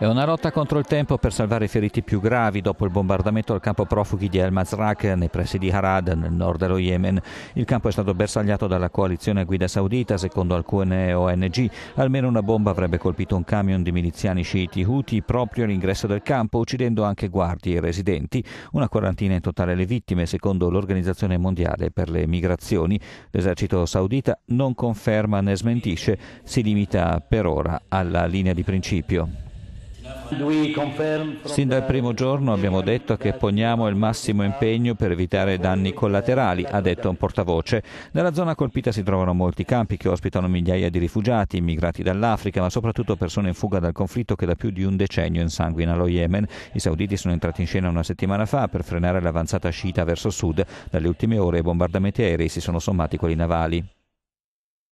È una rotta contro il tempo per salvare i feriti più gravi dopo il bombardamento al campo profughi di El Mazrak nei pressi di Harad, nel nord dello Yemen. Il campo è stato bersagliato dalla coalizione a guida saudita, secondo alcune ONG. Almeno una bomba avrebbe colpito un camion di miliziani sciiti Houthi proprio all'ingresso del campo, uccidendo anche guardie e residenti. Una quarantina in totale le vittime, secondo l'Organizzazione Mondiale per le Migrazioni. L'esercito saudita non conferma né smentisce, si limita per ora alla linea di principio. Sin dal primo giorno abbiamo detto che poniamo il massimo impegno per evitare danni collaterali, ha detto un portavoce. Nella zona colpita si trovano molti campi che ospitano migliaia di rifugiati, immigrati dall'Africa, ma soprattutto persone in fuga dal conflitto che da più di un decennio insanguina lo Yemen. I sauditi sono entrati in scena una settimana fa per frenare l'avanzata sciita verso sud. Dalle ultime ore i bombardamenti aerei si sono sommati quelli navali.